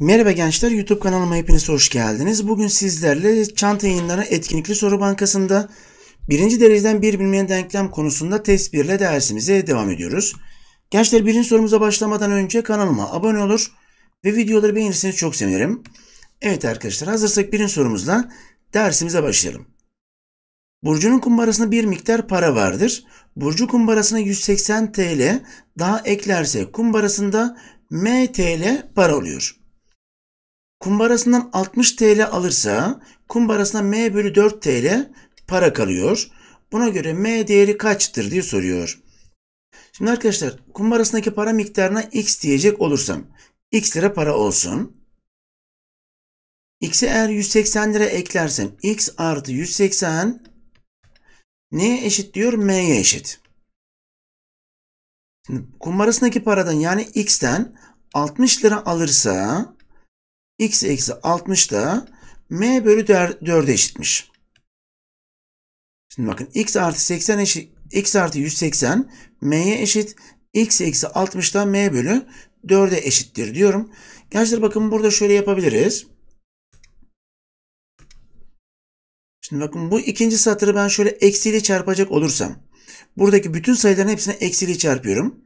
Merhaba gençler YouTube kanalıma hepiniz hoş geldiniz. Bugün sizlerle çanta yayınları etkinlikli soru bankasında birinci dereceden bir bilmeyen denklem konusunda test 1 ile dersimize devam ediyoruz. Gençler birinci sorumuza başlamadan önce kanalıma abone olur ve videoları beğenirseniz çok sevinirim. Evet arkadaşlar hazırsak birinci sorumuzla dersimize başlayalım. Burcu'nun kumbarasında bir miktar para vardır. Burcu kumbarasına 180 TL daha eklerse kumbarasında M TL para oluyor. Kumbarasından 60 TL alırsa kumbarasına M bölü 4 TL para kalıyor. Buna göre M değeri kaçtır diye soruyor. Şimdi arkadaşlar kumbarasındaki para miktarına X diyecek olursam X lira para olsun. X'e eğer 180 lira eklersem X artı 180 Neye eşit diyor? M'ye eşit. Şimdi kumbarasındaki paradan yani X'ten 60 lira alırsa X eksi 60 da M bölü 4'e eşitmiş. Şimdi bakın X artı 80 eşit X artı 180 M'ye eşit. X eksi 60 da M bölü 4'e eşittir diyorum. Gençler bakın burada şöyle yapabiliriz. Şimdi bakın bu ikinci satırı ben şöyle eksiyle çarpacak olursam buradaki bütün sayıların hepsine eksiyle çarpıyorum.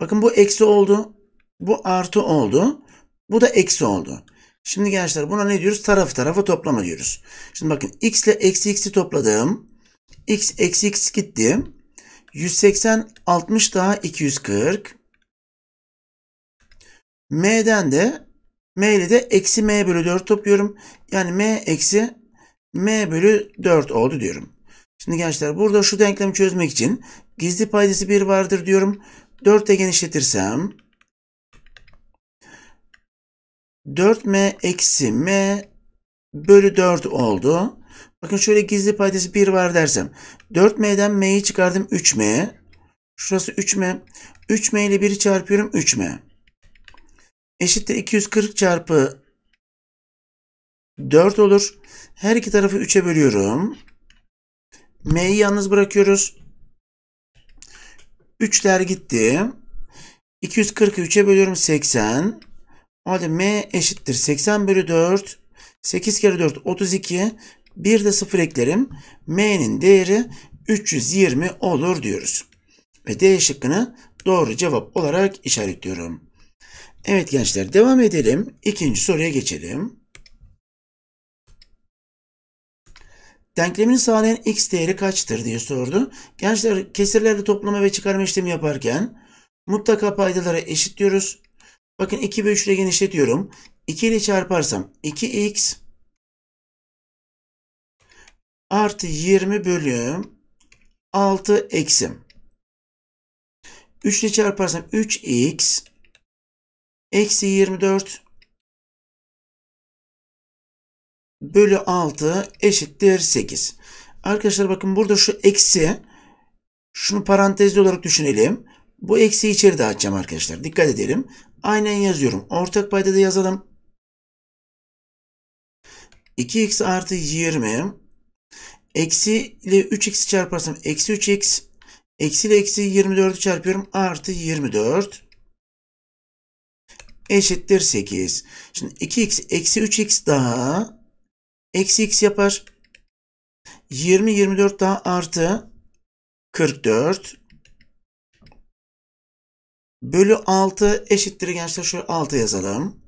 Bakın bu eksi oldu. Bu artı oldu. Bu da eksi oldu. Şimdi gençler buna ne diyoruz? Taraf tarafa toplama diyoruz. Şimdi bakın x ile eksi x'i topladım. x eksi x gitti. 180 60 daha 240. M'den de m ile de eksi m bölü 4 topluyorum. Yani m eksi m bölü 4 oldu diyorum. Şimdi gençler burada şu denklemi çözmek için gizli paydası 1 vardır diyorum. 4 ile genişletirsem 4m eksi m bölü 4 oldu. Bakın şöyle gizli paydası 1 var dersem. 4m'den m'yi çıkardım 3m. Şurası 3m. 3m ile 1'i çarpıyorum 3m. Eşittir 240 çarpı 4 olur. Her iki tarafı 3'e bölüyorum. M'yi yalnız bırakıyoruz. 3'ler gitti. 240'ı 3'e bölüyorum 80. O halde M eşittir 80 bölü 4. 8 kere 4 32. Bir de 0 eklerim. M'nin değeri 320 olur diyoruz. Ve D şıkkını doğru cevap olarak işaretliyorum. Evet gençler devam edelim. İkinci soruya geçelim. Denklemini sağlayan x değeri kaçtır diye sordu. Gençler kesirlerle toplama ve çıkarma işlemi yaparken mutlaka paydalara eşit diyoruz. Bakın 2 ve 3 ile genişletiyorum. 2 ile çarparsam 2x artı 20 bölüm 6 eksim. 3 ile çarparsam 3x eksi 24 bölü 6 eşittir 8. Arkadaşlar bakın burada şu eksi şunu parantezli olarak düşünelim. Bu eksi içeri dağıtacağım arkadaşlar. Dikkat edelim. Aynen yazıyorum. Ortak payda da yazalım. 2x artı 20 eksi ile 3x çarparsam eksi 3x eksi ile eksi 24'ü çarpıyorum. Artı 24 eşittir 8. Şimdi 2x eksi 3x daha Eksi x yapar. 20, 24 daha artı 44 bölü 6 eşittir gençler. Şöyle 6 yazalım.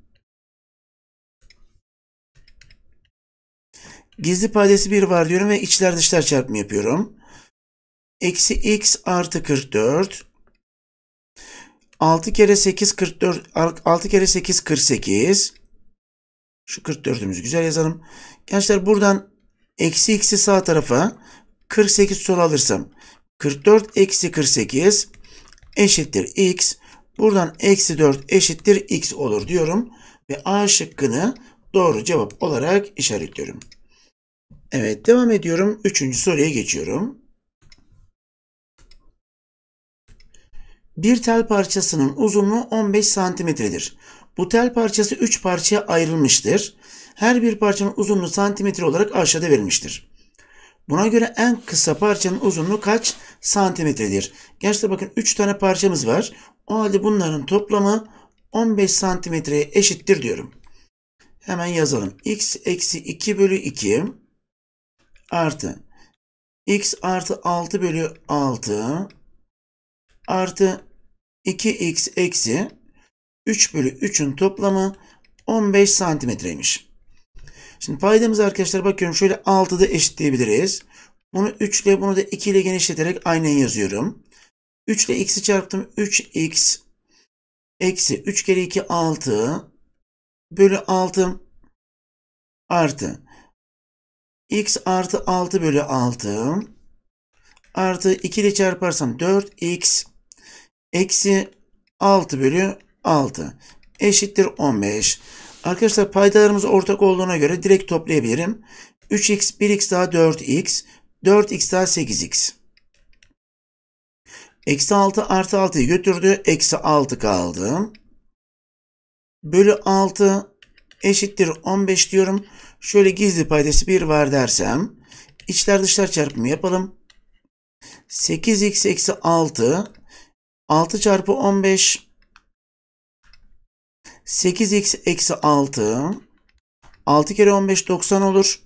Gizli paydası 1 var diyorum ve içler dışlar çarpımı yapıyorum. Eksi x artı 44 6 kere 8 44 6 kere 8 48 şu 44'ümüzü güzel yazalım. Gençler buradan eksi x'i sağ tarafa 48 sol alırsam 44 eksi 48 eşittir x. Buradan eksi 4 eşittir x olur diyorum. Ve A şıkkını doğru cevap olarak işaretliyorum. Evet devam ediyorum. Üçüncü soruya geçiyorum. Bir tel parçasının uzunluğu 15 santimetredir. Bu tel parçası 3 parçaya ayrılmıştır her bir parçanın uzunluğu santimetre olarak aşağıda verilmiştir. Buna göre en kısa parçanın uzunluğu kaç santimetredir? Gençler bakın 3 tane parçamız var. O halde bunların toplamı 15 santimetreye eşittir diyorum. Hemen yazalım. x eksi 2 bölü 2 artı x artı 6 bölü 6 artı 2x eksi 3 bölü 3'ün toplamı 15 santimetreymiş. Şimdi paydamızı arkadaşlar bakıyorum şöyle 6'da eşitleyebiliriz. Bunu 3 ile bunu da 2 ile genişleterek aynen yazıyorum. 3 ile x'i çarptım. 3x eksi 3 kere 2 6 bölü 6 artı x artı 6 bölü 6 artı 2 ile çarparsam 4x eksi 6 bölü 6 eşittir 15. Arkadaşlar paydalarımız ortak olduğuna göre direkt toplayabilirim. 3x, 1x daha 4x, 4x daha 8x. Eksi 6 artı 6'yı götürdü. Eksi 6 kaldı. Bölü 6 eşittir 15 diyorum. Şöyle gizli paydası 1 var dersem. içler dışlar çarpımı yapalım. 8x eksi 6. 6 çarpı 15 8x eksi 6. 6 kere 15 90 olur.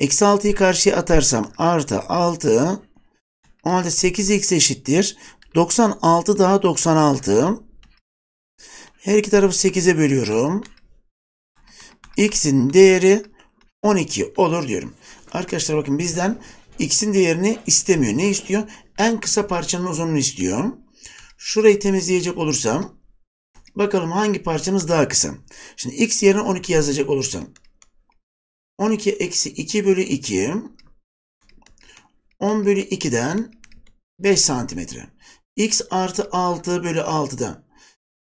Eksi 6'yı karşıya atarsam artı 6. O halde 8x eşittir. 96 daha 96. Her iki tarafı 8'e bölüyorum. x'in değeri 12 olur diyorum. Arkadaşlar bakın bizden x'in değerini istemiyor. Ne istiyor? En kısa parçanın uzunluğunu istiyor. Şurayı temizleyecek olursam Bakalım hangi parçamız daha kısa. Şimdi x yerine 12 yazacak olursam. 12 eksi 2 bölü 2. 10 bölü 2'den 5 santimetre. x artı 6 bölü 6'dan.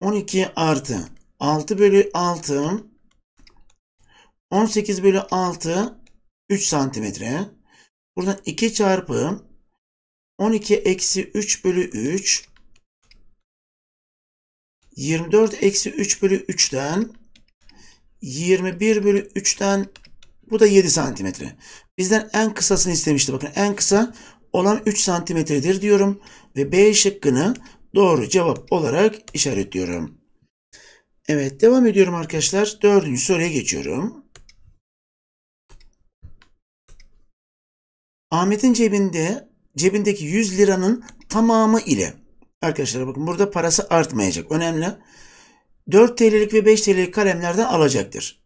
12 artı 6 bölü 6. 18 bölü 6 3 santimetre. Buradan 2 çarpı 12 eksi 3 bölü 3 24 eksi 3 bölü 3'ten 21 bölü 3'ten bu da 7 santimetre. Bizden en kısasını istemişti. Bakın en kısa olan 3 santimetredir diyorum. Ve B şıkkını doğru cevap olarak işaretliyorum. Evet devam ediyorum arkadaşlar. Dördüncü soruya geçiyorum. Ahmet'in cebinde cebindeki 100 liranın tamamı ile Arkadaşlar bakın burada parası artmayacak. Önemli. 4 TL'lik ve 5 TL'lik kalemlerden alacaktır.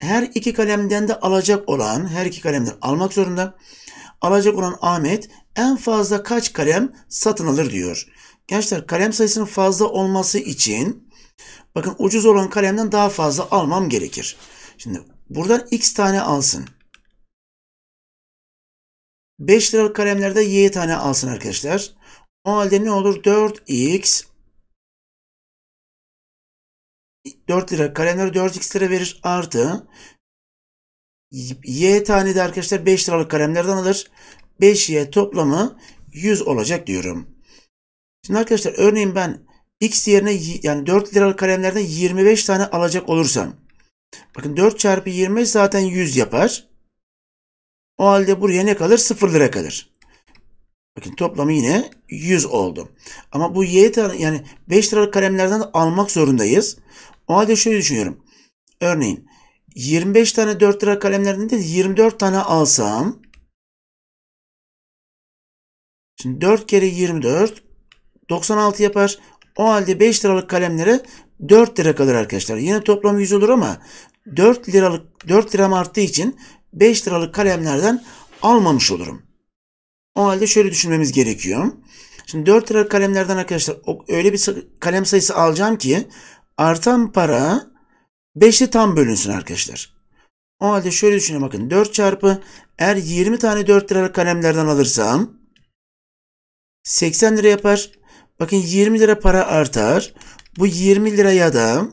Her iki kalemden de alacak olan, her iki kalemden almak zorunda. Alacak olan Ahmet en fazla kaç kalem satın alır diyor. Gençler kalem sayısının fazla olması için bakın ucuz olan kalemden daha fazla almam gerekir. Şimdi buradan x tane alsın. 5 liralık kalemlerde y tane alsın arkadaşlar. O halde ne olur? 4x 4 lira kalemleri 4x lira verir artı y tane de arkadaşlar 5 liralık kalemlerden alır. 5y toplamı 100 olacak diyorum. Şimdi arkadaşlar örneğin ben x yerine yani 4 liralık kalemlerden 25 tane alacak olursam bakın 4 çarpı 25 zaten 100 yapar. O halde buraya ne kalır? 0 lira kalır. Bakın toplamı yine 100 oldu. Ama bu y yani 5 liralık kalemlerden almak zorundayız. O halde şöyle düşünüyorum. Örneğin 25 tane 4 lira kalemlerden de 24 tane alsam Şimdi 4 kere 24 96 yapar. O halde 5 liralık kalemlere 4 lira kalır arkadaşlar. Yine toplam 100 olur ama 4 liralık 4 liram arttığı için 5 liralık kalemlerden almamış olurum. O halde şöyle düşünmemiz gerekiyor. Şimdi 4 lira kalemlerden arkadaşlar öyle bir kalem sayısı alacağım ki artan para 5'li tam bölünsün arkadaşlar. O halde şöyle düşünün bakın 4 çarpı eğer 20 tane 4 lira kalemlerden alırsam 80 lira yapar. Bakın 20 lira para artar. Bu 20 liraya da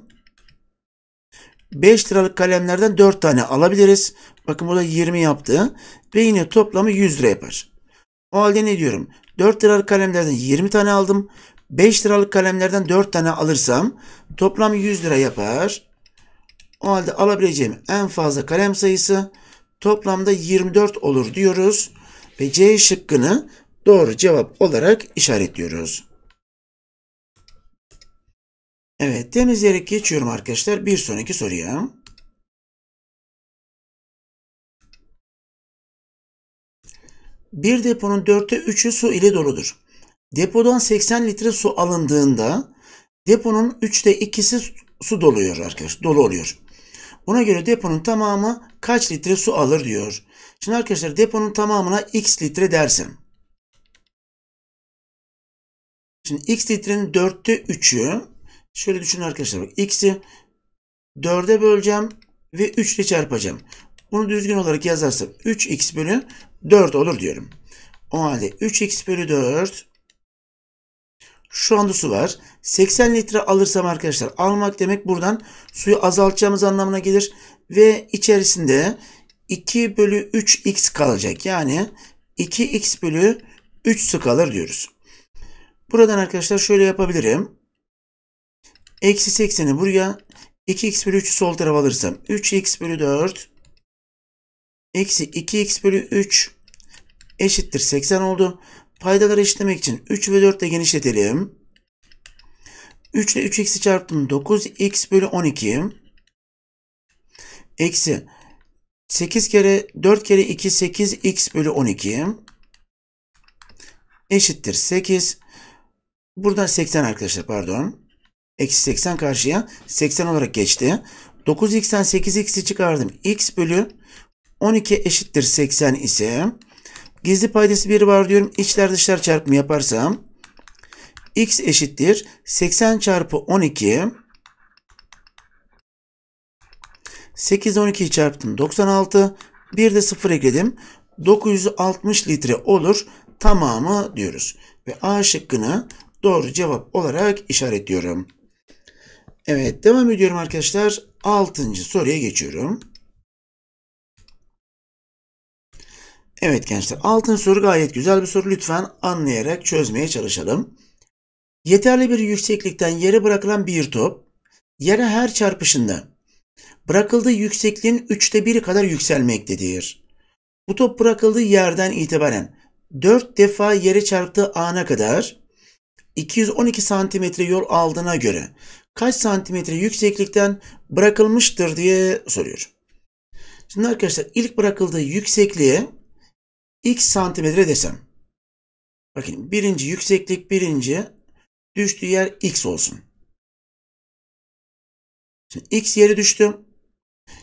5 liralık kalemlerden 4 tane alabiliriz. Bakın burada 20 yaptı. Ve yine toplamı 100 lira yapar. O halde ne diyorum? 4 liralık kalemlerden 20 tane aldım. 5 liralık kalemlerden 4 tane alırsam toplam 100 lira yapar. O halde alabileceğim en fazla kalem sayısı toplamda 24 olur diyoruz. Ve C şıkkını doğru cevap olarak işaretliyoruz. Evet temizleyerek geçiyorum arkadaşlar bir sonraki soruya. bir deponun dörtte üçü su ile doludur. Depodan 80 litre su alındığında deponun üçte ikisi su doluyor arkadaşlar. Dolu oluyor. Buna göre deponun tamamı kaç litre su alır diyor. Şimdi arkadaşlar deponun tamamına x litre dersem. Şimdi x litrenin dörtte üçü şöyle düşünün arkadaşlar. x'i dörde böleceğim ve 3 ile çarpacağım. Bunu düzgün olarak yazarsam 3x bölü 4 olur diyorum. O halde 3x bölü 4 şu anda su var. 80 litre alırsam arkadaşlar almak demek buradan suyu azaltacağımız anlamına gelir. Ve içerisinde 2 bölü 3x kalacak. Yani 2x bölü 3 su kalır diyoruz. Buradan arkadaşlar şöyle yapabilirim. Eksi 80'i buraya 2x bölü 3'ü sol tarafa alırsam 3x bölü 4 eksi 2x bölü 3 eşittir 80 oldu. Paydaları eşitlemek için 3 ve 4 ile genişletelim. 3 ile 3x'i çarptım. 9x bölü 12. Eksi 8 kere 4 kere 2 8x bölü 12. Eşittir 8. Buradan 80 arkadaşlar pardon. Eksi 80 karşıya 80 olarak geçti. 9x'ten 8x'i çıkardım. x bölü 12 eşittir 80 ise gizli paydası 1 var diyorum. İçler dışlar çarpımı yaparsam x eşittir 80 çarpı 12 8 12'yi çarptım 96 bir de 0 ekledim 960 litre olur tamamı diyoruz ve A şıkkını doğru cevap olarak işaretliyorum. Evet devam ediyorum arkadaşlar 6. soruya geçiyorum. Evet gençler altın soru gayet güzel bir soru. Lütfen anlayarak çözmeye çalışalım. Yeterli bir yükseklikten yere bırakılan bir top yere her çarpışında bırakıldığı yüksekliğin üçte biri kadar yükselmektedir. Bu top bırakıldığı yerden itibaren 4 defa yere çarptığı ana kadar 212 santimetre yol aldığına göre kaç santimetre yükseklikten bırakılmıştır diye soruyor. Şimdi arkadaşlar ilk bırakıldığı yüksekliğe x santimetre desem. Bakın birinci yükseklik birinci düştüğü yer x olsun. Şimdi x yeri düştü.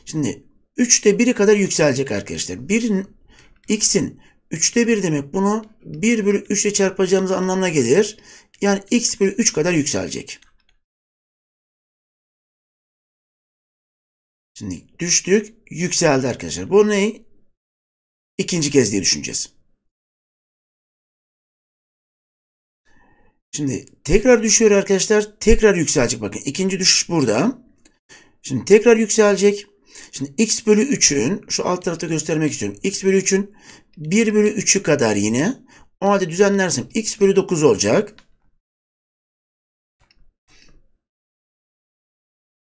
Şimdi 3'te 1'i kadar yükselecek arkadaşlar. 1'in x'in 3'te 1 demek bunu 1 bölü 3 çarpacağımız anlamına gelir. Yani x bölü 3 kadar yükselecek. Şimdi düştük, yükseldi arkadaşlar. Bu ne? ikinci kez diye düşüneceğiz. Şimdi tekrar düşüyor arkadaşlar. Tekrar yükselecek. Bakın ikinci düşüş burada. Şimdi tekrar yükselecek. Şimdi x bölü 3'ün şu alt tarafta göstermek istiyorum. x bölü 3'ün 1 bölü 3'ü kadar yine. O halde düzenlersem x bölü 9 olacak.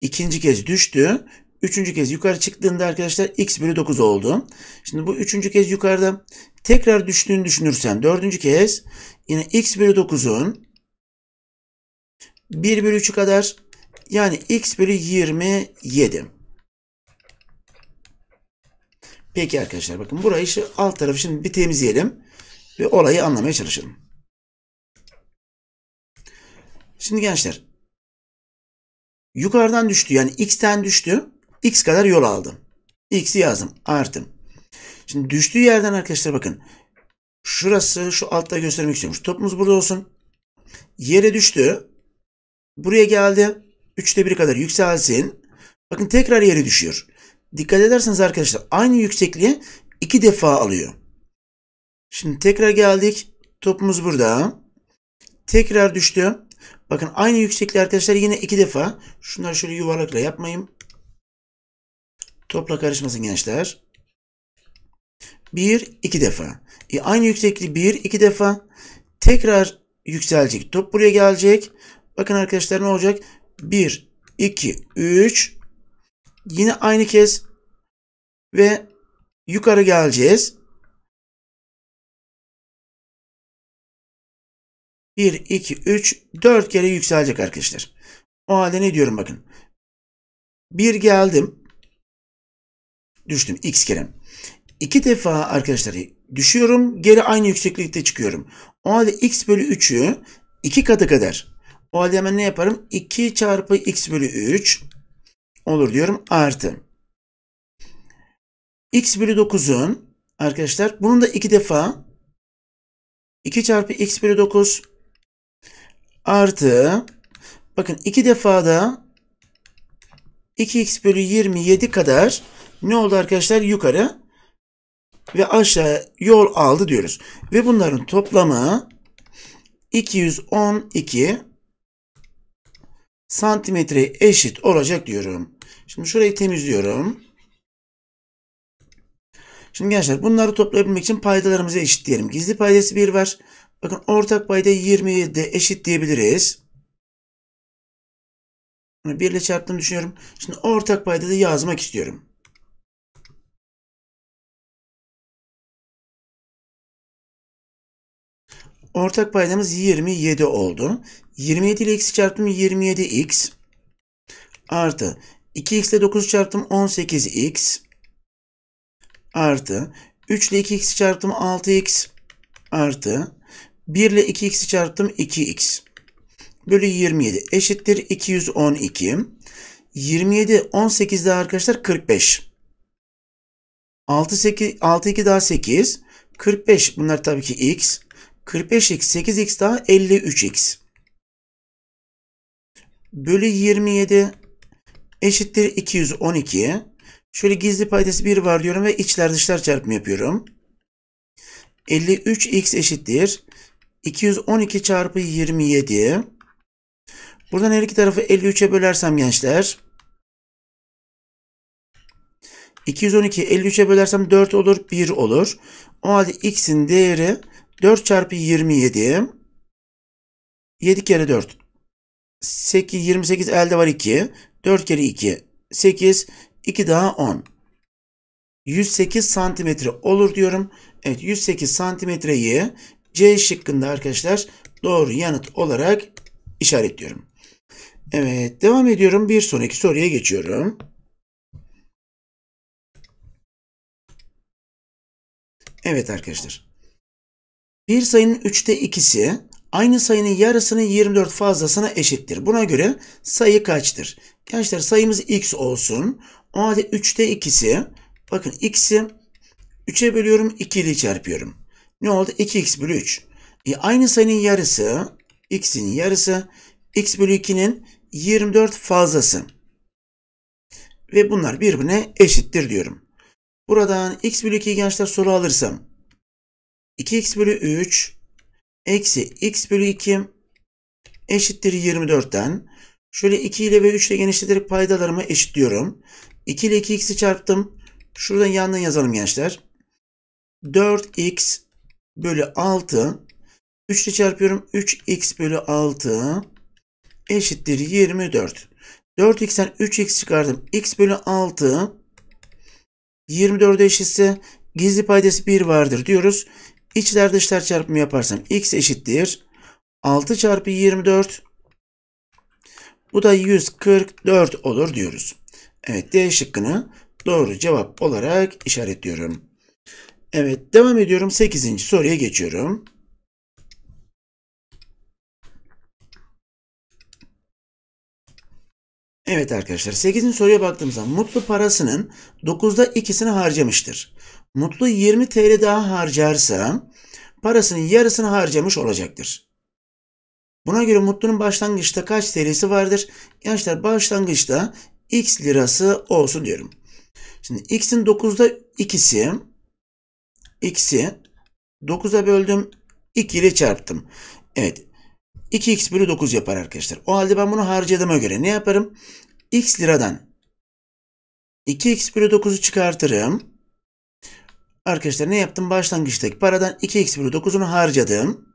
İkinci kez düştü. Üçüncü kez yukarı çıktığında arkadaşlar x bölü 9 oldu. Şimdi bu üçüncü kez yukarıda tekrar düştüğünü düşünürsem dördüncü kez yine x bölü 9'un 1 bölü 3'ü kadar yani x bölü 27. Peki arkadaşlar bakın burayı şu alt tarafı şimdi bir temizleyelim ve olayı anlamaya çalışalım. Şimdi gençler yukarıdan düştü yani x'ten düştü. X kadar yol aldım. X'i yazdım. Artım. Şimdi düştüğü yerden arkadaşlar bakın. Şurası şu altta göstermek istiyormuş. Topumuz burada olsun. Yere düştü. Buraya geldi. Üçte biri kadar yükselsin. Bakın tekrar yere düşüyor. Dikkat ederseniz arkadaşlar aynı yüksekliği iki defa alıyor. Şimdi tekrar geldik. Topumuz burada. Tekrar düştü. Bakın aynı yüksekliği arkadaşlar yine iki defa. Şunları şöyle yuvarlakla yapmayayım. Topla karışmasın gençler. 1 2 defa. E, aynı yüksekliği 1 2 defa tekrar yükselecek. Top buraya gelecek. Bakın arkadaşlar ne olacak? 1 2 3 yine aynı kez ve yukarı geleceğiz. 1 2 3 4 kere yükselecek arkadaşlar. O halde ne diyorum bakın. 1 geldim düştüm x kere. İki defa arkadaşlar düşüyorum geri aynı yükseklikte çıkıyorum. O halde x bölü 3'ü 2 katı kadar. O halde hemen ne yaparım? 2 çarpı x bölü 3 olur diyorum artı. x bölü 9'un arkadaşlar bunun da 2 defa 2 çarpı x bölü 9 artı bakın 2 defa da 2x bölü 27 kadar ne oldu arkadaşlar? Yukarı ve aşağı yol aldı diyoruz. Ve bunların toplamı 212 santimetre eşit olacak diyorum. Şimdi şurayı temizliyorum. Şimdi gençler bunları toplayabilmek için paydalarımızı eşitleyelim. Gizli paydası 1 var. Bakın ortak payda 20'ye de eşit diyebiliriz. Bunu 1 ile çarptığını düşünüyorum. Şimdi ortak payda da yazmak istiyorum. Ortak paydamız 27 oldu. 27 ile x çarptım 27x artı 2x ile 9 çarptım 18x artı 3 ile 2x çarptım 6x artı 1 ile 2x çarptım 2x bölü 27 eşittir 212. 27 18 daha arkadaşlar 45. 6 8 6 2 daha 8 45 bunlar tabii ki x 45x 8x daha 53x. Bölü 27 eşittir 212. Şöyle gizli paydası 1 var diyorum ve içler dışlar çarpımı yapıyorum. 53x eşittir 212 çarpı 27. Buradan her iki tarafı 53'e bölersem gençler. 212 53'e bölersem 4 olur 1 olur. O halde x'in değeri 4 çarpı 27. 7 kere 4. 8, 28 elde var 2. 4 kere 2. 8. 2 daha 10. 108 santimetre olur diyorum. Evet 108 santimetreyi C şıkkında arkadaşlar doğru yanıt olarak işaretliyorum. Evet devam ediyorum. Bir sonraki soruya geçiyorum. Evet arkadaşlar. Bir sayının 3'te 2'si aynı sayının yarısının 24 fazlasına eşittir. Buna göre sayı kaçtır? Gençler sayımız x olsun. O halde 3'te 2'si bakın x'i 3'e bölüyorum 2 ile çarpıyorum. Ne oldu? 2x bölü 3. E, aynı sayının yarısı x'in yarısı x bölü 2'nin 24 fazlası. Ve bunlar birbirine eşittir diyorum. Buradan x bölü 2'yi gençler soru alırsam 2x bölü 3 eksi x bölü 2 eşittir 24'ten. Şöyle 2 ile ve 3 ile genişleterek paydalarımı eşitliyorum. 2 ile 2x'i çarptım. Şuradan yanına yazalım gençler. 4x bölü 6 3 ile çarpıyorum. 3x bölü 6 eşittir 24. 4x'ten 3x çıkardım. x bölü 6 24'e eşitse gizli paydası 1 vardır diyoruz. İçler dışlar çarpımı yaparsam x eşittir. 6 çarpı 24. Bu da 144 olur diyoruz. Evet D şıkkını doğru cevap olarak işaretliyorum. Evet devam ediyorum. 8. soruya geçiyorum. Evet arkadaşlar 8. soruya baktığımızda mutlu parasının 9'da 2'sini harcamıştır mutlu 20 TL daha harcarsa parasının yarısını harcamış olacaktır. Buna göre mutlunun başlangıçta kaç TL'si vardır? Gençler başlangıçta X lirası olsun diyorum. Şimdi X'in 9'da 2'si X'i 9'a böldüm 2 ile çarptım. Evet 2x bölü 9 yapar arkadaşlar. O halde ben bunu harcadığıma göre ne yaparım? x liradan 2x bölü 9'u çıkartırım. Arkadaşlar ne yaptım? Başlangıçtaki paradan 2x bölü 9'unu harcadım.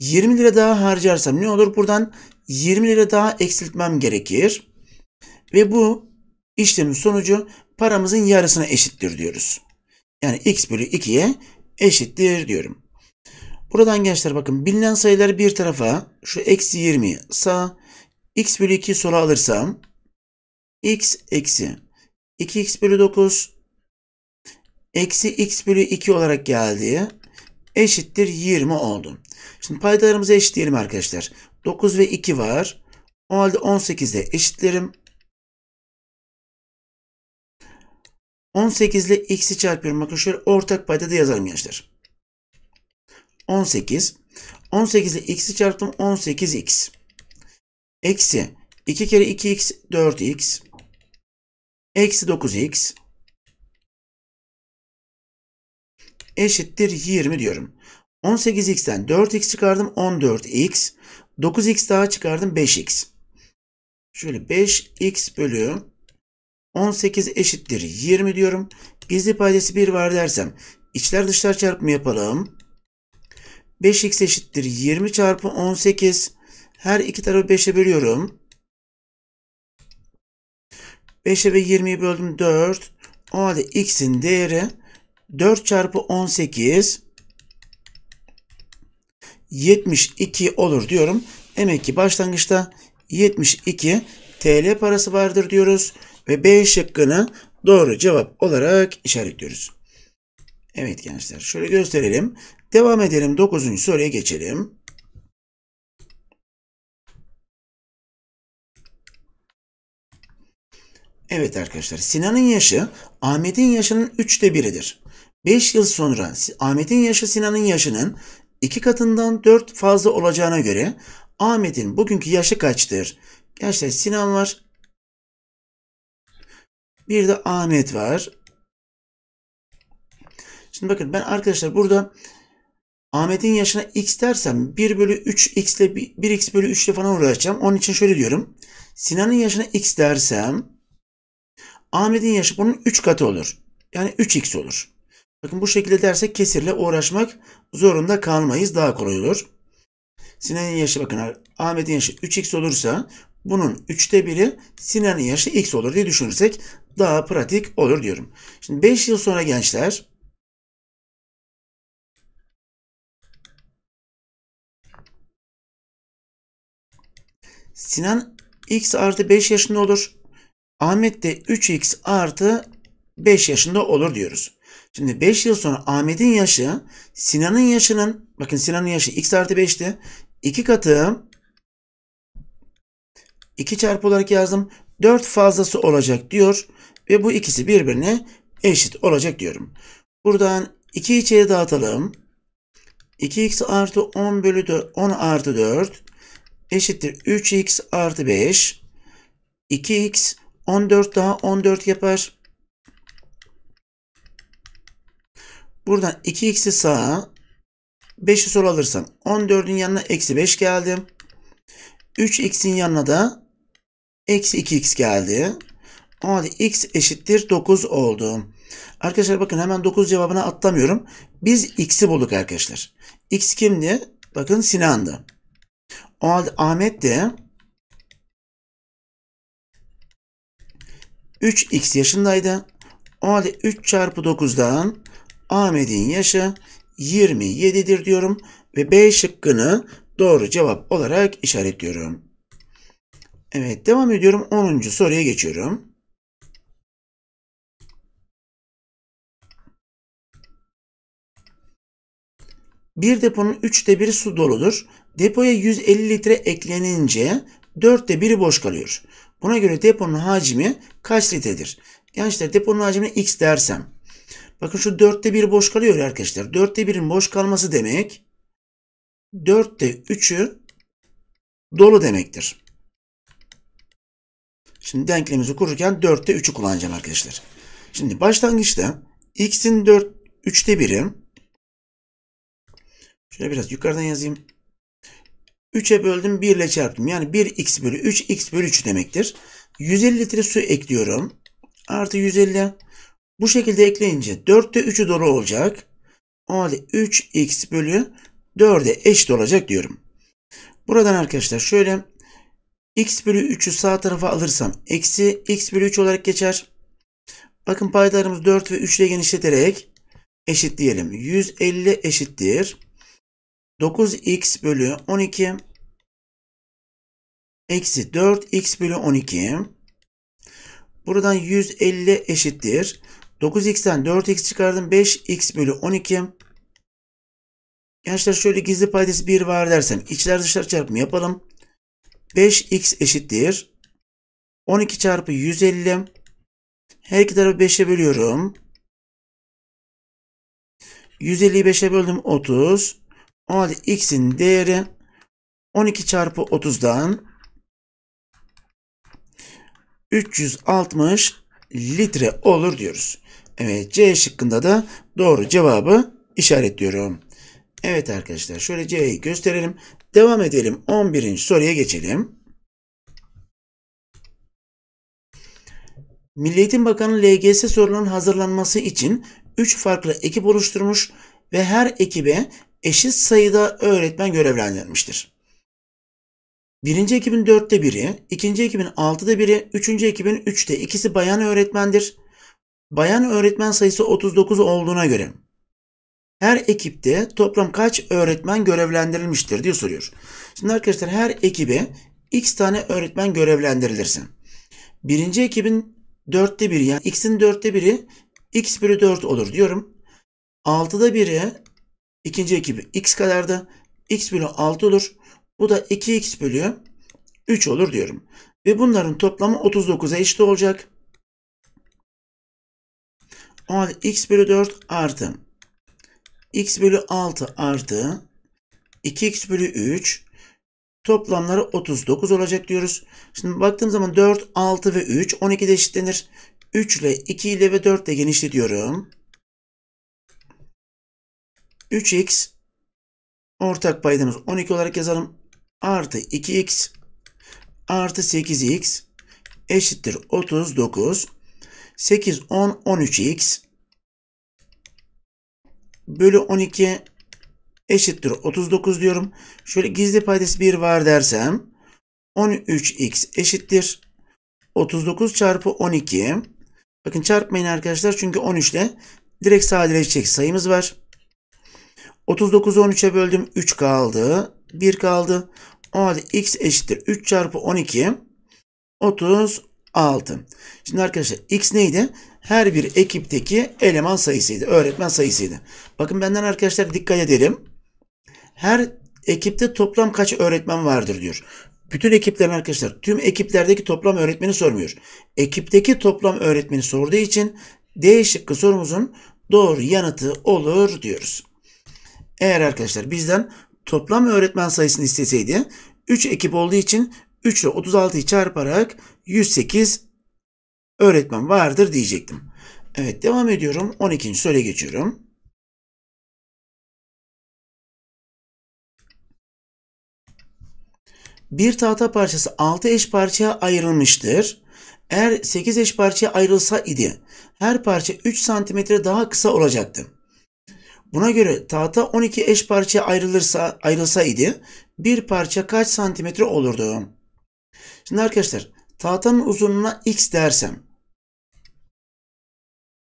20 lira daha harcarsam ne olur? Buradan 20 lira daha eksiltmem gerekir. Ve bu işlemin sonucu paramızın yarısına eşittir diyoruz. Yani x bölü 2'ye eşittir diyorum. Buradan gençler bakın bilinen sayıları bir tarafa şu eksi 20 sağ x bölü 2 sola alırsam x eksi 2x bölü 9 eksi x bölü 2 olarak geldiği eşittir 20 oldu. Şimdi paydalarımızı eşitleyelim arkadaşlar. 9 ve 2 var. O halde 18'e eşitlerim. 18 ile x'i çarpıyorum. Bakın şöyle ortak payda da yazarım gençler. 18. 18 ile x'i çarptım. 18x. Eksi 2 kere 2x 4x. Eksi 9x. eşittir 20 diyorum. 18x'ten 4x çıkardım 14x. 9x daha çıkardım 5x. Şöyle 5x bölü 18 eşittir 20 diyorum. Gizli paydası 1 var dersem içler dışlar çarpımı yapalım. 5x eşittir 20 çarpı 18. Her iki tarafı 5'e bölüyorum. 5'e ve 20'yi böldüm 4. O halde x'in değeri 4 çarpı 18 72 olur diyorum. Demek ki başlangıçta 72 TL parası vardır diyoruz. Ve B şıkkını doğru cevap olarak işaretliyoruz. Evet gençler şöyle gösterelim. Devam edelim 9. soruya geçelim. Evet arkadaşlar Sinan'ın yaşı Ahmet'in yaşının 3'te 1'idir. 5 yıl sonra Ahmet'in yaşı Sinan'ın yaşının 2 katından 4 fazla olacağına göre Ahmet'in bugünkü yaşı kaçtır? Gençler Sinan var. Bir de Ahmet var. Şimdi bakın ben arkadaşlar burada Ahmet'in yaşına x dersem 1 bölü 3 x ile 1x bölü 3 ile falan uğraşacağım. Onun için şöyle diyorum. Sinan'ın yaşına x dersem Ahmet'in yaşı bunun 3 katı olur. Yani 3x olur. Bakın bu şekilde dersek kesirle uğraşmak zorunda kalmayız. Daha kolay olur. Sinan'ın yaşı bakın Ahmet'in yaşı 3x olursa bunun 3'te biri Sinan'ın yaşı x olur diye düşünürsek daha pratik olur diyorum. Şimdi 5 yıl sonra gençler Sinan x artı 5 yaşında olur. Ahmet de 3x artı 5 yaşında olur diyoruz. Şimdi 5 yıl sonra Ahmet'in yaşı Sinan'ın yaşının bakın Sinan'ın yaşı x artı 5'ti. 2 katı 2 çarpı olarak yazdım. 4 fazlası olacak diyor. Ve bu ikisi birbirine eşit olacak diyorum. Buradan 2 içeri dağıtalım. 2x artı 10 bölü 4, 10 artı 4 eşittir 3x artı 5. 2x 14 daha 14 yapar. Buradan 2x'i sağa 5'i sol alırsam 14'ün yanına eksi 5 geldim. 3x'in yanına da eksi 2x geldi. O halde x eşittir 9 oldu. Arkadaşlar bakın hemen 9 cevabına atlamıyorum. Biz x'i bulduk arkadaşlar. x kimdi? Bakın Sinan'dı. O halde Ahmet de 3x yaşındaydı. O halde 3 çarpı 9'dan Ahmet'in yaşı 27'dir diyorum ve B şıkkını doğru cevap olarak işaretliyorum. Evet devam ediyorum 10. soruya geçiyorum. Bir deponun 3'te 1'i su doludur. Depoya 150 litre eklenince 4'te 1'i boş kalıyor. Buna göre deponun hacmi kaç litredir? Yani işte deponun hacmini x dersem Bakın şu dörtte bir boş kalıyor arkadaşlar. Dörtte birin boş kalması demek dörtte üçü dolu demektir. Şimdi denklemimizi kururken dörtte üçü kullanacağım arkadaşlar. Şimdi başlangıçta x'in dört üçte 1'i şöyle biraz yukarıdan yazayım. 3'e böldüm 1 ile çarptım. Yani 1x bölü 3x bölü 3 demektir. 150 litre su ekliyorum. Artı 150 bu şekilde ekleyince 4'te 3'ü doğru olacak. O halde 3x bölü 4'e eşit olacak diyorum. Buradan arkadaşlar şöyle x bölü 3'ü sağ tarafa alırsam eksi x bölü 3 olarak geçer. Bakın paydalarımız 4 ve 3 ile genişleterek diyelim. 150 eşittir. 9x bölü 12 eksi 4x bölü 12 buradan 150 eşittir. 9x'ten 4x çıkardım. 5x bölü 12. Gençler şöyle gizli paydası 1 var dersem içler dışlar çarpımı yapalım. 5x eşittir. 12 çarpı 150. Her iki tarafı 5'e bölüyorum. 150'yi 5'e böldüm 30. O halde x'in değeri 12 çarpı 30'dan 360 litre olur diyoruz. Evet C şıkkında da doğru cevabı işaretliyorum. Evet arkadaşlar şöyle C'yi gösterelim. Devam edelim 11. soruya geçelim. Milli Eğitim Bakanı LGS sorularının hazırlanması için 3 farklı ekip oluşturmuş ve her ekibe eşit sayıda öğretmen görevlendirmiştir. Birinci ekibin dörtte biri, ikinci ekibin altıda biri, üçüncü ekibin üçte ikisi bayan öğretmendir bayan öğretmen sayısı 39 olduğuna göre her ekipte toplam kaç öğretmen görevlendirilmiştir diye soruyor. Şimdi arkadaşlar her ekibe x tane öğretmen görevlendirilirsin. Birinci ekibin dörtte biri yani x'in dörtte biri x bölü 4 olur diyorum. Altıda biri ikinci ekibi x kadar da x bölü 6 olur. Bu da 2x bölü 3 olur diyorum. Ve bunların toplamı 39'a eşit olacak. O halde x bölü 4 artı x bölü 6 artı 2x bölü 3 toplamları 39 olacak diyoruz. Şimdi baktığım zaman 4, 6 ve 3 12 de eşitlenir. 3 ile 2 ile ve 4 ile genişletiyorum. 3x ortak paydamız 12 olarak yazalım. Artı 2x artı 8x eşittir 39. 8, 10, 13x bölü 12 eşittir 39 diyorum. Şöyle gizli paydası 1 var dersem 13x eşittir 39 çarpı 12. Bakın çarpmayın arkadaşlar çünkü 13 ile direkt sadeleşecek sayımız var. 39'u 13'e böldüm 3 kaldı. 1 kaldı. O halde x eşittir 3 çarpı 12. 30, 6. Şimdi arkadaşlar x neydi? Her bir ekipteki eleman sayısıydı. Öğretmen sayısıydı. Bakın benden arkadaşlar dikkat edelim. Her ekipte toplam kaç öğretmen vardır diyor. Bütün ekiplerin arkadaşlar tüm ekiplerdeki toplam öğretmeni sormuyor. Ekipteki toplam öğretmeni sorduğu için D şıkkı sorumuzun doğru yanıtı olur diyoruz. Eğer arkadaşlar bizden toplam öğretmen sayısını isteseydi 3 ekip olduğu için 3 ile 36'yı çarparak 108 öğretmen vardır diyecektim. Evet devam ediyorum. 12. soruya geçiyorum. Bir tahta parçası 6 eş parçaya ayrılmıştır. Eğer 8 eş parçaya ayrılsa idi her parça 3 cm daha kısa olacaktı. Buna göre tahta 12 eş parçaya ayrılırsa ayrılsa idi, bir parça kaç santimetre olurdu? Şimdi arkadaşlar Tahtanın uzunluğuna x dersem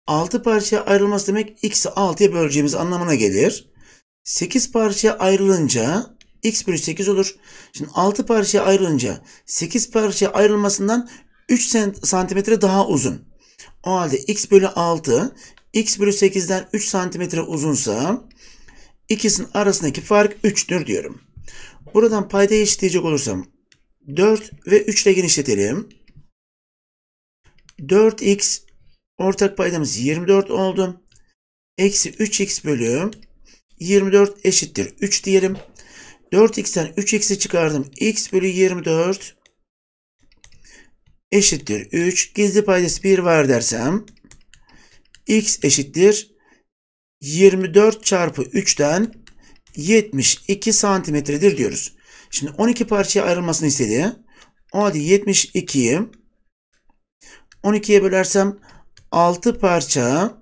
6 parçaya ayrılması demek x'i 6'ya böleceğimiz anlamına gelir. 8 parçaya ayrılınca x bölü 8 olur. Şimdi 6 parçaya ayrılınca 8 parçaya ayrılmasından 3 santimetre daha uzun. O halde x bölü 6 x bölü 8'den 3 santimetre uzunsa ikisinin arasındaki fark 3'tür diyorum. Buradan payda eşitleyecek olursam 4 ve 3 ile genişletelim. 4x ortak paydamız 24 oldu. Eksi 3x bölü 24 eşittir 3 diyelim. 4x'ten 3x'i çıkardım. x bölü 24 eşittir 3. Gizli paydası 1 var dersem x eşittir 24 çarpı 3'ten 72 santimetredir diyoruz. Şimdi 12 parçaya ayrılmasını istedi. O halde 72'yi 12'ye bölersem 6 parça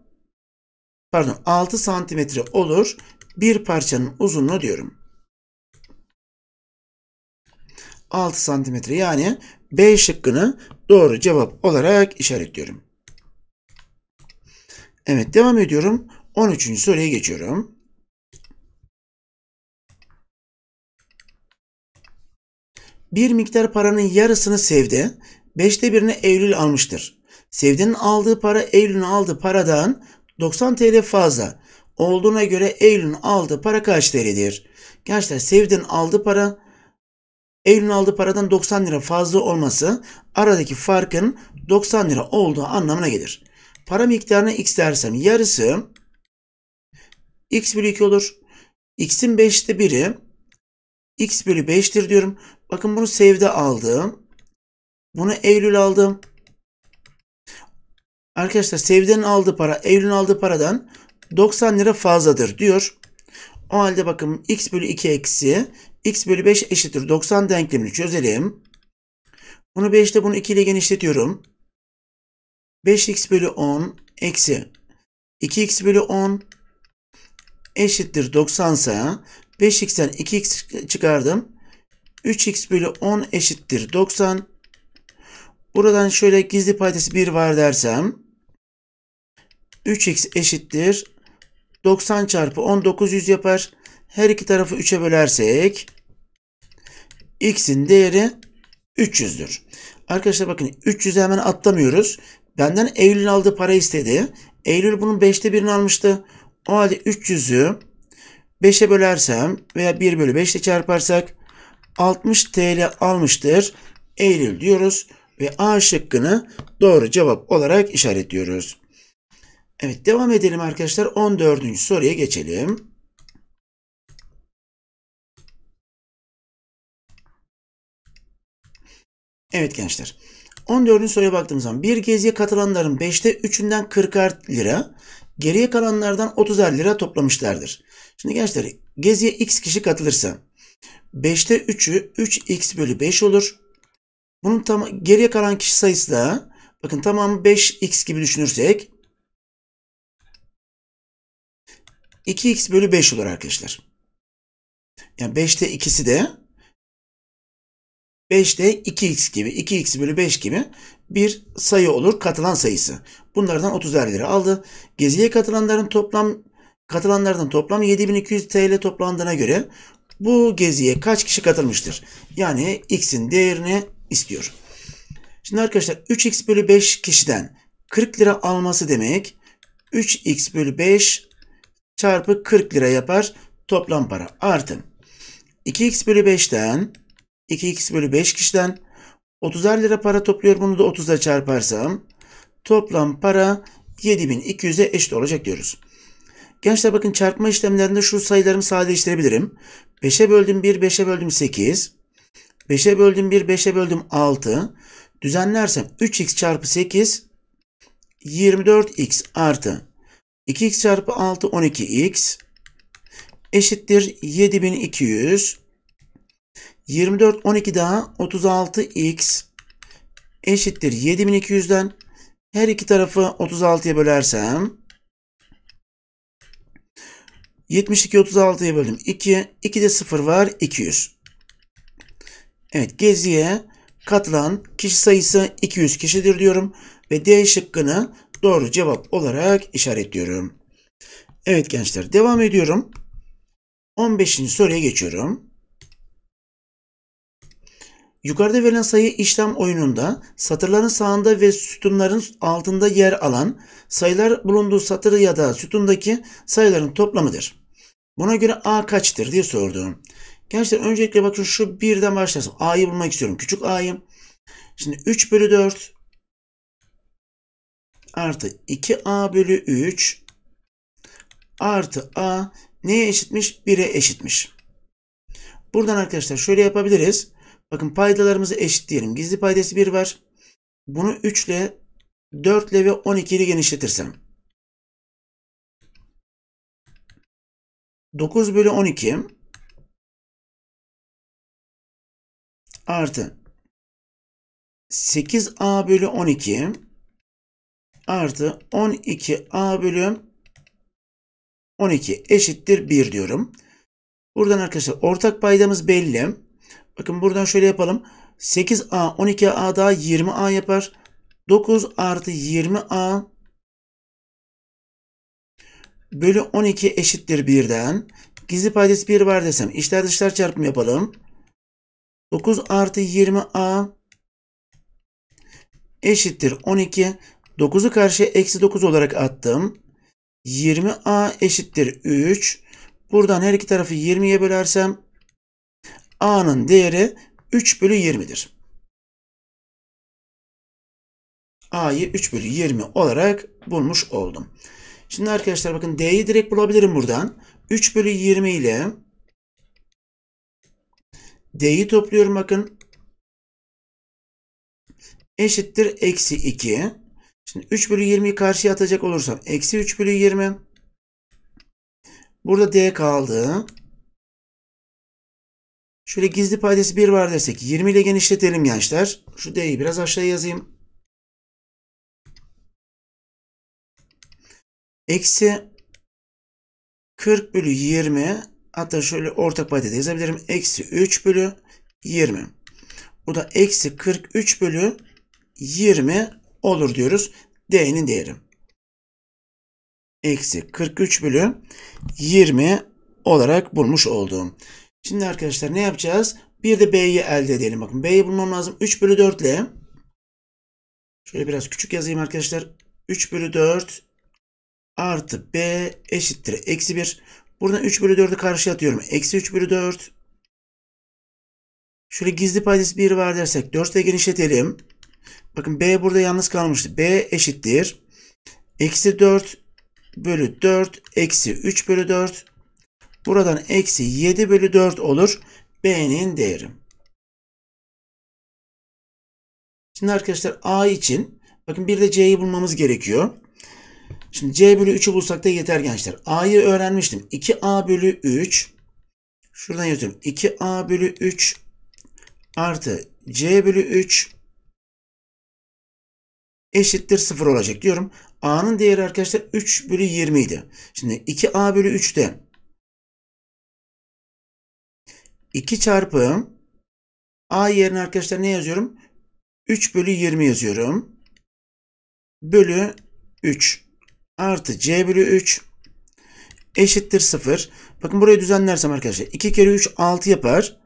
pardon 6 santimetre olur. Bir parçanın uzunluğu diyorum. 6 santimetre yani B şıkkını doğru cevap olarak işaretliyorum. Evet devam ediyorum. 13. soruya geçiyorum. bir miktar paranın yarısını Sevde, beşte birini Eylül almıştır. Sevde'nin aldığı para Eylül'ün aldığı paradan 90 TL fazla olduğuna göre Eylül'ün aldığı para kaç TL'dir? Gençler Sevde'nin aldığı para Eylül'ün aldığı paradan 90 lira fazla olması aradaki farkın 90 lira olduğu anlamına gelir. Para miktarına x dersem yarısı x bölü 2 olur. x'in 5'te biri x bölü 5'tir diyorum. Bakın bunu save'de aldım. Bunu Eylül aldım. Arkadaşlar save'den aldığı para Eylül'ün aldığı paradan 90 lira fazladır diyor. O halde bakın x bölü 2 eksi x bölü 5 eşittir 90 denklemini çözelim. Bunu 5'te bunu 2 ile genişletiyorum. 5x bölü 10 eksi 2x bölü 10 eşittir 90 ise 5x'ten 2x çıkardım. 3x bölü 10 eşittir 90. Buradan şöyle gizli paydası 1 var dersem 3x eşittir 90 çarpı 10 900 yapar. Her iki tarafı 3'e bölersek x'in değeri 300'dür. Arkadaşlar bakın 300'e hemen atlamıyoruz. Benden Eylül'ün aldığı para istedi. Eylül bunun 5'te 1'ini almıştı. O halde 300'ü 5'e bölersem veya 1 bölü 5 ile çarparsak 60 TL almıştır. Eylül diyoruz ve A şıkkını doğru cevap olarak işaretliyoruz. Evet devam edelim arkadaşlar. 14. soruya geçelim. Evet gençler. 14. soruya baktığımız zaman bir geziye katılanların 5'te 3'ünden 40 lira, geriye kalanlardan 30 lira toplamışlardır. Şimdi gençler geziye x kişi katılırsa 5'te 3'ü 3x bölü 5 olur. Bunun tam, geriye kalan kişi sayısı da bakın tamam 5x gibi düşünürsek 2x bölü 5 olur arkadaşlar. Yani 5'te ikisi de 5'te 2x gibi 2x bölü 5 gibi bir sayı olur katılan sayısı. Bunlardan 30'er lira aldı. Geziye katılanların toplam katılanlardan toplam 7200 TL toplandığına göre bu geziye kaç kişi katılmıştır? Yani x'in değerini istiyor. Şimdi arkadaşlar 3x bölü 5 kişiden 40 lira alması demek 3x bölü 5 çarpı 40 lira yapar toplam para artı 2x bölü 5'ten 2x bölü 5 kişiden 30'ar lira para topluyor. Bunu da 30'a çarparsam toplam para 7200'e eşit olacak diyoruz. Gençler bakın çarpma işlemlerinde şu sayılarımı sadeleştirebilirim. 5'e böldüm 1, 5'e böldüm 8. 5'e böldüm 1, 5'e böldüm 6. Düzenlersem 3x çarpı 8 24x artı 2x çarpı 6 12x eşittir 7200. 24 12 daha 36x eşittir 7200'den her iki tarafı 36'ya bölersem 72 36'ya böldüm. 2. 2'de 0 var. 200. Evet geziye katılan kişi sayısı 200 kişidir diyorum. Ve D şıkkını doğru cevap olarak işaretliyorum. Evet gençler devam ediyorum. 15. soruya geçiyorum. Yukarıda verilen sayı işlem oyununda satırların sağında ve sütunların altında yer alan sayılar bulunduğu satır ya da sütundaki sayıların toplamıdır. Buna göre A kaçtır diye sordum. Gençler öncelikle bakın şu birden başlasın. A'yı bulmak istiyorum. Küçük A'yı. Şimdi 3 bölü 4 artı 2A bölü 3 artı A neye eşitmiş? 1'e eşitmiş. Buradan arkadaşlar şöyle yapabiliriz. Bakın paydalarımızı eşit diyelim, Gizli paydası 1 var. Bunu 3 ile 4 ile ve 12 ile genişletirsem. 9 bölü 12 artı 8a bölü 12 artı 12a bölü 12 eşittir 1 diyorum. Buradan arkadaşlar ortak paydamız belli. Bakın buradan şöyle yapalım. 8a 12a daha 20a yapar. 9 artı 20a bölü 12 eşittir 1'den. Gizli paydası 1 var desem içler dışlar çarpımı yapalım. 9 artı 20a eşittir 12. 9'u karşıya eksi 9 olarak attım. 20a eşittir 3. Buradan her iki tarafı 20'ye bölersem a'nın değeri 3 bölü 20'dir. a'yı 3 bölü 20 olarak bulmuş oldum. Şimdi arkadaşlar bakın D'yi direkt bulabilirim buradan. 3 bölü 20 ile D'yi topluyorum bakın. Eşittir eksi 2. Şimdi 3 bölü 20'yi karşıya atacak olursam eksi 3 bölü 20. Burada D kaldı. Şöyle gizli paydası 1 var dersek 20 ile genişletelim gençler. Şu D'yi biraz aşağıya yazayım. Eksi 40 bölü 20 hatta şöyle ortak paydada yazabilirim. Eksi 3 bölü 20. Bu da eksi 43 bölü 20 olur diyoruz. D'nin değeri. Eksi 43 bölü 20 olarak bulmuş olduğum. Şimdi arkadaşlar ne yapacağız? Bir de B'yi elde edelim. Bakın B'yi bulmam lazım. 3 bölü 4 ile. Şöyle biraz küçük yazayım arkadaşlar. 3 bölü 4 artı b eşittir eksi 1. Buradan 3 bölü 4'ü karşıya atıyorum. Eksi 3 bölü 4. Şöyle gizli paydası 1 var dersek 4 ile genişletelim. Bakın b burada yalnız kalmıştı. b eşittir. Eksi 4 bölü 4 eksi 3 bölü 4. Buradan eksi 7 bölü 4 olur. b'nin değeri. Şimdi arkadaşlar a için bakın bir de c'yi bulmamız gerekiyor. Şimdi C bölü 3'ü bulsak da yeter gençler. A'yı öğrenmiştim. 2A bölü 3. Şuradan yazıyorum. 2A bölü 3 artı C bölü 3 eşittir 0 olacak diyorum. A'nın değeri arkadaşlar 3 bölü 20 idi. Şimdi 2A bölü 3 de 2 çarpı A yerine arkadaşlar ne yazıyorum? 3 bölü 20 yazıyorum. Bölü 3 artı c bölü 3 eşittir 0. Bakın burayı düzenlersem arkadaşlar 2 kere 3 6 yapar.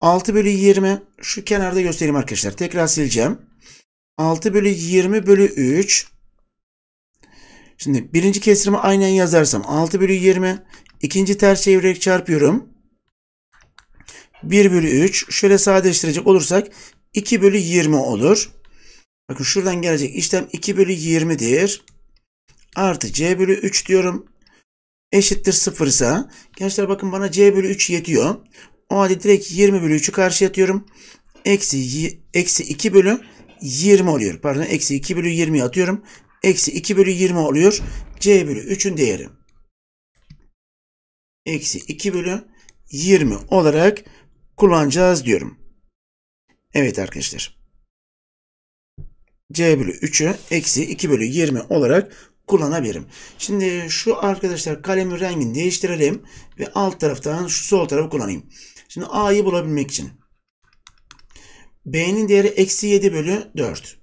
6 bölü 20 şu kenarda göstereyim arkadaşlar. Tekrar sileceğim. 6 bölü 20 bölü 3 Şimdi birinci kesirimi aynen yazarsam 6 bölü 20 ikinci ters çevirerek çarpıyorum. 1 bölü 3 şöyle sadeleştirecek olursak 2 bölü 20 olur. Bakın şuradan gelecek işlem 2 bölü 20'dir artı c bölü 3 diyorum. Eşittir 0 ise gençler bakın bana c bölü 3 yetiyor. O halde direkt 20 bölü 3'ü karşıya atıyorum. Eksi, eksi 2 bölü 20 oluyor. Pardon eksi 2 bölü 20 atıyorum. Eksi 2 bölü 20 oluyor. c bölü 3'ün değeri. Eksi 2 bölü 20 olarak kullanacağız diyorum. Evet arkadaşlar. c bölü 3'ü eksi 2 bölü 20 olarak kullanabilirim. Şimdi şu arkadaşlar kalemi rengini değiştirelim ve alt taraftan şu sol tarafı kullanayım. Şimdi A'yı bulabilmek için. B'nin değeri eksi 7 bölü 4.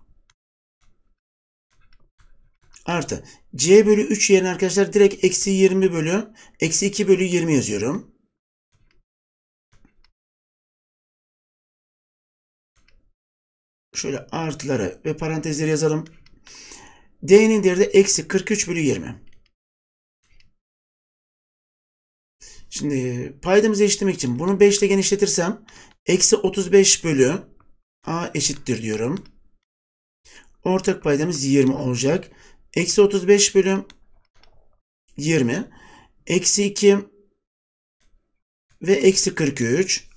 Artı C bölü 3 yerine arkadaşlar direkt eksi 20 bölü eksi 2 bölü 20 yazıyorum. Şöyle artıları ve parantezleri yazalım. D'nin değeri de eksi 43 bölü 20. Şimdi paydamızı eşitlemek için bunu 5 ile genişletirsem eksi 35 bölü a eşittir diyorum. Ortak paydamız 20 olacak. Eksi 35 bölü 20. Eksi 2 ve eksi 43.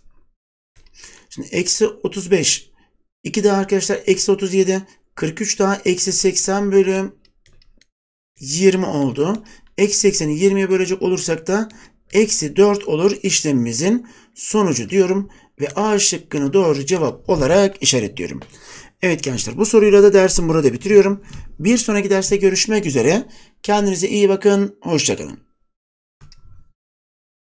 Şimdi eksi 35. 2 daha arkadaşlar eksi 37. 43 daha eksi 80 bölü 20 oldu. Eksi 80'i 20'ye bölecek olursak da eksi 4 olur işlemimizin sonucu diyorum. Ve A şıkkını doğru cevap olarak işaretliyorum. Evet gençler bu soruyla da dersim burada bitiriyorum. Bir sonraki derste görüşmek üzere. Kendinize iyi bakın. Hoşçakalın.